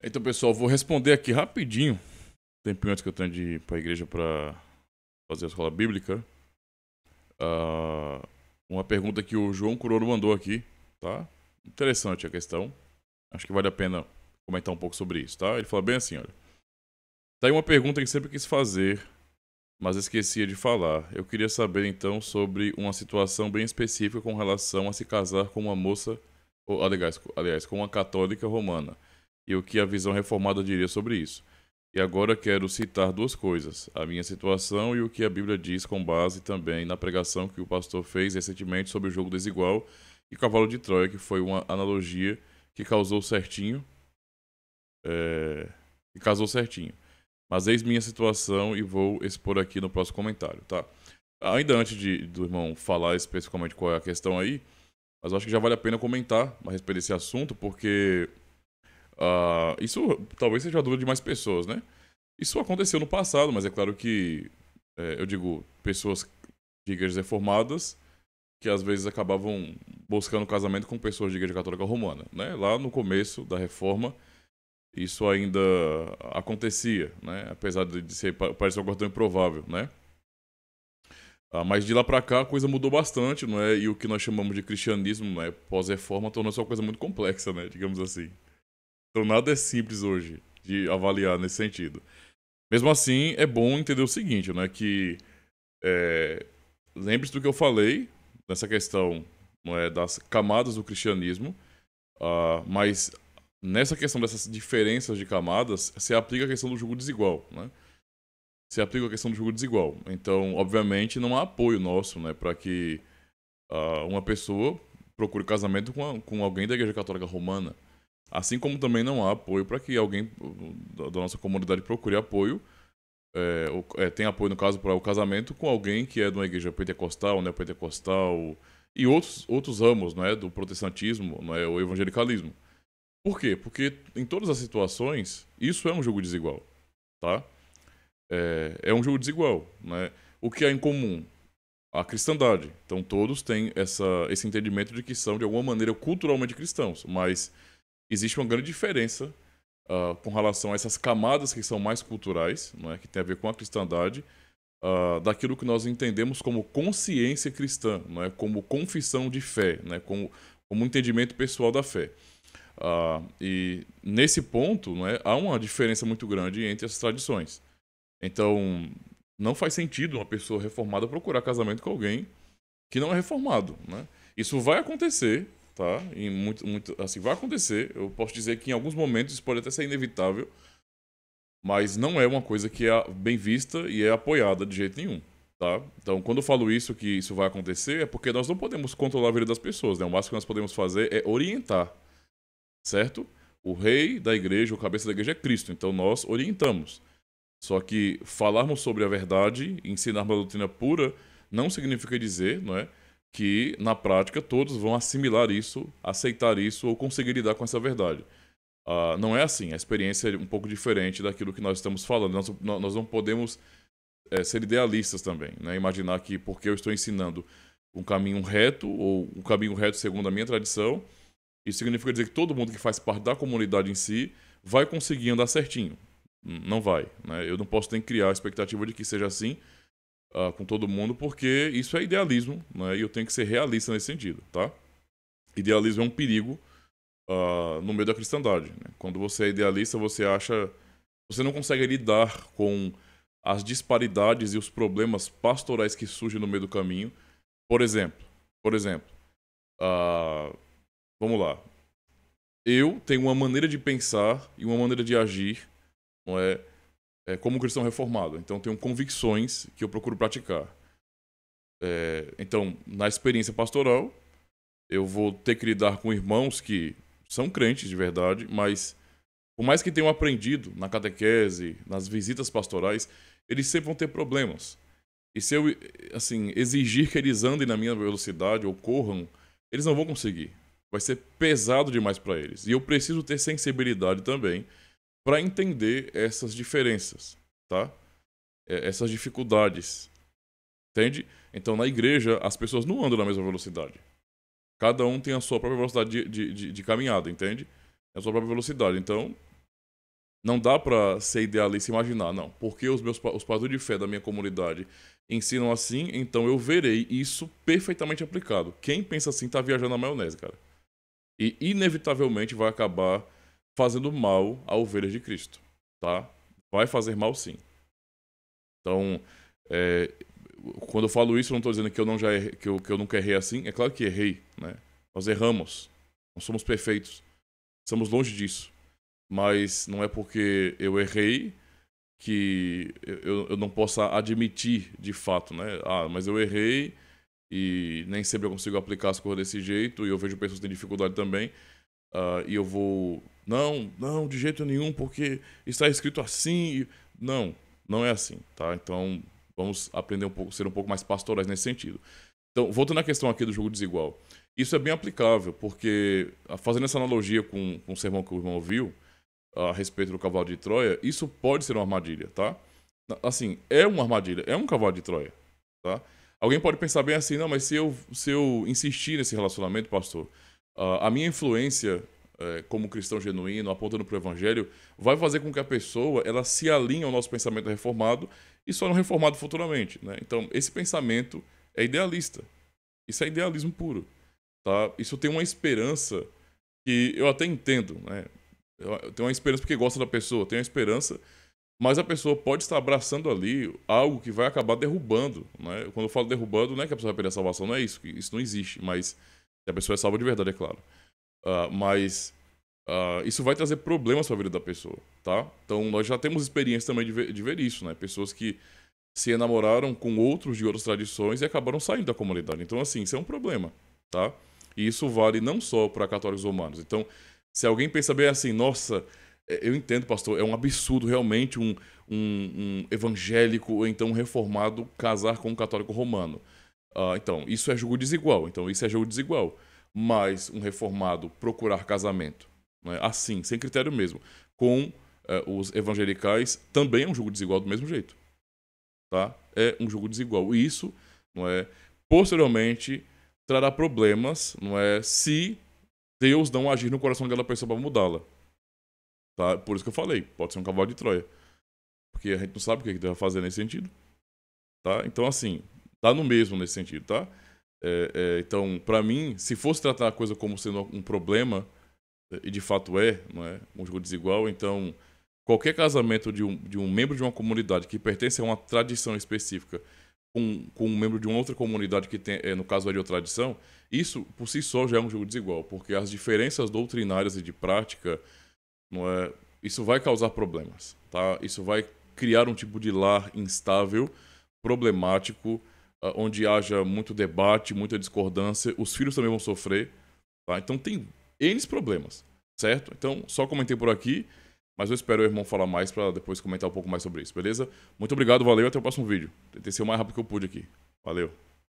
Então, pessoal, vou responder aqui rapidinho. Tempinho antes que eu tenho de ir para a igreja para fazer a escola bíblica. Uh, uma pergunta que o João Curoro mandou aqui, tá? Interessante a questão. Acho que vale a pena comentar um pouco sobre isso, tá? Ele fala bem assim, olha. Tá aí uma pergunta que sempre quis fazer, mas esquecia de falar. Eu queria saber então sobre uma situação bem específica com relação a se casar com uma moça, ou aliás, aliás com uma católica romana e o que a visão reformada diria sobre isso. E agora quero citar duas coisas: a minha situação e o que a Bíblia diz, com base também na pregação que o pastor fez recentemente sobre o jogo desigual e cavalo de Troia, que foi uma analogia que causou certinho. É, casou certinho. Mas eis minha situação e vou expor aqui no próximo comentário, tá? Ainda antes de, do irmão falar especificamente qual é a questão aí, mas acho que já vale a pena comentar a respeito desse assunto, porque Uh, isso talvez seja a dúvida de mais pessoas, né? Isso aconteceu no passado, mas é claro que, é, eu digo, pessoas, de igrejas reformadas, que às vezes acabavam buscando casamento com pessoas de igreja católica romana, né? Lá no começo da reforma, isso ainda acontecia, né? Apesar de ser, parecer um coisa tão improvável, né? Ah, mas de lá para cá a coisa mudou bastante, não é? E o que nós chamamos de cristianismo, né, pós-reforma, tornou-se uma coisa muito complexa, né? Digamos assim. Então nada é simples hoje de avaliar nesse sentido. Mesmo assim, é bom entender o seguinte, né? Que é, lembre-se do que eu falei nessa questão não é, das camadas do cristianismo, uh, mas nessa questão dessas diferenças de camadas, se aplica a questão do jogo desigual, né? Se aplica a questão do jogo desigual. Então, obviamente, não há apoio nosso, né, para que uh, uma pessoa procure casamento com, a, com alguém da Igreja Católica Romana. Assim como também não há apoio para que alguém da nossa comunidade procure apoio. É, é, tem apoio, no caso, para o casamento com alguém que é de uma igreja pentecostal, neopentecostal e outros, outros ramos é, do protestantismo, é, o evangelicalismo. Por quê? Porque em todas as situações, isso é um jogo desigual. Tá? É, é um jogo desigual. Né? O que há em comum? A cristandade. Então todos têm essa, esse entendimento de que são, de alguma maneira, culturalmente cristãos, mas existe uma grande diferença uh, com relação a essas camadas que são mais culturais, não é? que tem a ver com a cristandade, uh, daquilo que nós entendemos como consciência cristã, não é? como confissão de fé, é, como, como entendimento pessoal da fé. Uh, e nesse ponto não é? há uma diferença muito grande entre as tradições. Então, não faz sentido uma pessoa reformada procurar casamento com alguém que não é reformado. Né? Isso vai acontecer, tá? E muito, muito, assim, vai acontecer. Eu posso dizer que em alguns momentos isso pode até ser inevitável, mas não é uma coisa que é bem vista e é apoiada de jeito nenhum, tá? Então, quando eu falo isso, que isso vai acontecer, é porque nós não podemos controlar a vida das pessoas, né? O máximo que nós podemos fazer é orientar, certo? O rei da igreja, o cabeça da igreja é Cristo, então nós orientamos. Só que falarmos sobre a verdade, ensinarmos a doutrina pura, não significa dizer, não é? que na prática todos vão assimilar isso, aceitar isso ou conseguir lidar com essa verdade. Uh, não é assim, a experiência é um pouco diferente daquilo que nós estamos falando. Nós, nós não podemos é, ser idealistas também, né? imaginar que porque eu estou ensinando um caminho reto ou um caminho reto segundo a minha tradição, isso significa dizer que todo mundo que faz parte da comunidade em si vai conseguir andar certinho. Não vai. Né? Eu não posso nem criar a expectativa de que seja assim, ah, com todo mundo, porque isso é idealismo, né? E eu tenho que ser realista nesse sentido, tá? Idealismo é um perigo uh, no meio da cristandade. Né? Quando você é idealista, você acha. Você não consegue lidar com as disparidades e os problemas pastorais que surgem no meio do caminho. Por exemplo, por exemplo, uh, vamos lá. Eu tenho uma maneira de pensar e uma maneira de agir, não é? é, como cristão reformado. Então, tenho convicções que eu procuro praticar. É, então, na experiência pastoral, eu vou ter que lidar com irmãos que são crentes de verdade, mas por mais que tenham aprendido na catequese, nas visitas pastorais, eles sempre vão ter problemas. E se eu assim, exigir que eles andem na minha velocidade ou corram, eles não vão conseguir. Vai ser pesado demais para eles. E eu preciso ter sensibilidade também para entender essas diferenças, tá? É, essas dificuldades. Entende? Então, na igreja, as pessoas não andam na mesma velocidade. Cada um tem a sua própria velocidade de, de, de, de caminhada, entende? É a sua própria velocidade. Então, não dá para ser idealista e imaginar, não. Porque os meus os pastores de fé da minha comunidade ensinam assim, então eu verei isso perfeitamente aplicado. Quem pensa assim tá viajando na maionese, cara. E inevitavelmente vai acabar fazendo mal à ovelha de Cristo, tá? Vai fazer mal sim. Então, é, quando eu falo isso, eu não estou dizendo que eu, não já errei, que, eu, que eu nunca errei assim. É claro que errei, né? Nós erramos. Não somos perfeitos. Estamos longe disso. Mas não é porque eu errei que eu, eu não possa admitir de fato, né? Ah, mas eu errei e nem sempre eu consigo aplicar as coisas desse jeito e eu vejo pessoas que têm dificuldade também. Uh, e eu vou não, não, de jeito nenhum, porque está escrito assim. Não, não é assim, tá? Então vamos aprender um pouco, ser um pouco mais pastorais nesse sentido. Então, voltando à questão aqui do jogo desigual. Isso é bem aplicável, porque ah, fazendo essa analogia com, com o sermão que o irmão ouviu a respeito do cavalo de Troia, isso pode ser uma armadilha, tá? Assim, é uma armadilha, é um cavalo de Troia, tá? Alguém pode pensar bem assim, não, mas se eu, se eu insistir nesse relacionamento, pastor, ah, a minha influência eh, como cristão genuíno, apontando para o evangelho, vai fazer com que a pessoa ela se alinhe ao nosso pensamento reformado e só não reformado futuramente. Né? Então, esse pensamento é idealista. Isso é idealismo puro. Tá? Isso tem uma esperança que eu até entendo. Né? Eu tenho uma esperança porque gosto da pessoa, tenho uma esperança mas a pessoa pode estar abraçando ali algo que vai acabar derrubando, né? Quando eu falo derrubando, não é que a pessoa vai perder a salvação, não é isso, isso não existe, mas a pessoa é salva de verdade, é claro. Ah, mas uh, isso vai trazer problemas para a vida da pessoa, tá? Então nós já temos experiência também de ver, de ver isso, né? Pessoas que se enamoraram com outros de outras tradições e acabaram saindo da comunidade. Então, assim, isso é um problema, tá? E isso vale não só para católicos romanos. Então, se alguém pensa bem assim, nossa, é, eu entendo, pastor, é um absurdo realmente um, um, um evangélico ou então um reformado casar com um católico romano. Uh, então, isso é jogo desigual. Então, isso é jogo desigual mais um reformado procurar casamento, né? assim, sem critério mesmo, com uh, os evangelicais, também é um jogo desigual do mesmo jeito. Tá? É um jogo desigual. E isso, não é, posteriormente, trará problemas, não é, se Deus não agir no coração daquela pessoa para mudá-la. Tá? Por isso que eu falei, pode ser um cavalo de Troia. Porque a gente não sabe o que é Deus vai fazer nesse sentido. Tá? Então, assim, dá tá no mesmo nesse sentido, tá? É, é, então, para mim, se fosse tratar a coisa como sendo um problema, e de fato é, não é? Um jogo desigual, então qualquer casamento de um, de um membro de uma comunidade que pertence a uma tradição específica com, com um membro de uma outra comunidade que tem, é, no caso é de outra tradição, isso por si só já é um jogo desigual, porque as diferenças doutrinárias e de prática, não é, isso vai causar problemas, tá? Isso vai criar um tipo de lar instável, problemático, ah, onde haja muito debate, muita discordância, os filhos também vão sofrer. Tá? Então tem eles problemas, certo? Então, só comentei por aqui, mas eu espero o irmão falar mais para depois comentar um pouco mais sobre isso, beleza? Muito obrigado, valeu até o próximo vídeo. Tentei ser o mais rápido que eu pude aqui. Valeu!